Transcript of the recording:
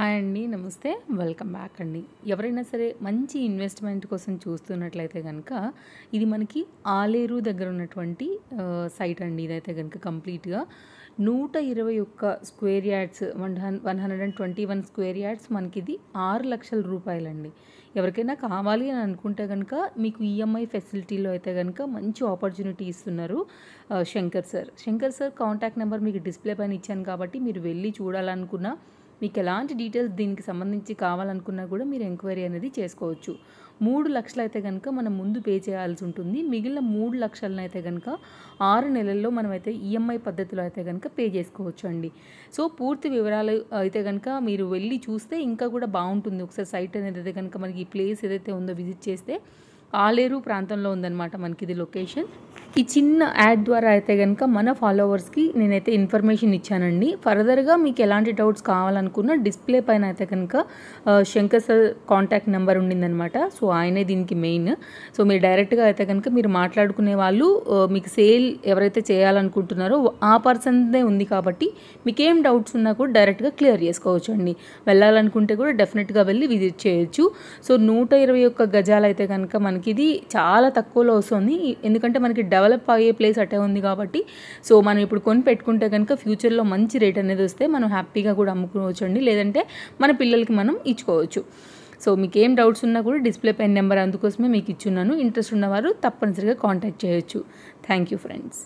hi అండి నమస్తే welcome back అండి ఎవరైనా సరే మంచి ఇన్వెస్ట్మెంట్ కోసం చూస్తున్నట్లయితే కనుక ఇది మనకి ఆలేరు దగ్గర ఉన్నటువంటి సైట్ అండి ఇదైతే కనుక కంప్లీట్గా నూట ఇరవై ఒక్క square yards one hun one hundred and twenty one square yards మనకి ఇది ఆరు లక్షల రూపాయలండి ఎవరికైనా కావాలి అని అనుకుంటే కనుక మీకు ఈఎంఐ ఫెసిలిటీలో అయితే కనుక మంచి ఆపర్చునిటీ ఇస్తున్నారు Shankar sir Shankar sir contact number మీకు డిస్ప్లే పైన ఇచ్చాను కాబట్టి మీరు వెళ్ళి చూడాలనుకున్న మీకు ఎలాంటి డీటెయిల్స్ దీనికి సంబంధించి కావాలనుకున్నా కూడా మీరు ఎంక్వైరీ అనేది చేసుకోవచ్చు మూడు లక్షలు అయితే కనుక మనం ముందు పే చేయాల్సి ఉంటుంది మిగిలిన మూడు లక్షలను అయితే కనుక ఆరు నెలల్లో మనమైతే ఈఎంఐ పద్ధతిలో అయితే కనుక పే చేసుకోవచ్చు అండి సో పూర్తి వివరాలు అయితే కనుక మీరు వెళ్ళి చూస్తే ఇంకా కూడా బాగుంటుంది ఒకసారి సైట్ అనేది అయితే కనుక మనకి ఈ ప్లేస్ ఏదైతే ఉందో విజిట్ చేస్తే ఆలేరు ప్రాంతంలో ఉందన్నమాట మనకి ఇది లొకేషన్ ఈ చిన్న యాడ్ ద్వారా అయితే కనుక మన ఫాలోవర్స్కి నేనైతే ఇన్ఫర్మేషన్ ఇచ్చానండి ఫర్దర్గా మీకు ఎలాంటి డౌట్స్ కావాలనుకున్న డిస్ప్లే పైన అయితే కనుక శంకర్ సార్ కాంటాక్ట్ నెంబర్ ఉండిందనమాట సో ఆయనే దీనికి మెయిన్ సో మీరు డైరెక్ట్గా అయితే కనుక మీరు మాట్లాడుకునే వాళ్ళు మీకు సేల్ ఎవరైతే చేయాలనుకుంటున్నారో ఆ పర్సన్దే ఉంది కాబట్టి మీకు ఏం డౌట్స్ ఉన్నా కూడా డైరెక్ట్గా క్లియర్ చేసుకోవచ్చు అండి వెళ్ళాలనుకుంటే కూడా డెఫినెట్గా వెళ్ళి విజిట్ చేయొచ్చు సో నూట ఇరవై ఒక్క గజాలు అయితే కనుక మన మనకి ఇది చాలా తక్కువలో వస్తుంది ఎందుకంటే మనకి డెవలప్ అయ్యే ప్లేస్ అటే ఉంది కాబట్టి సో మనం ఇప్పుడు కొని పెట్టుకుంటే కనుక ఫ్యూచర్లో మంచి రేట్ అనేది వస్తే మనం హ్యాపీగా కూడా అమ్ముకోవచ్చు అండి లేదంటే మన పిల్లలకి మనం ఇచ్చుకోవచ్చు సో మీకు ఏం డౌట్స్ ఉన్నా కూడా డిస్ప్లే పెన్ నెంబర్ అందుకోసమే మీకు ఇచ్చున్నాను ఇంట్రెస్ట్ ఉన్నవారు తప్పనిసరిగా కాంటాక్ట్ చేయొచ్చు థ్యాంక్ యూ ఫ్రెండ్స్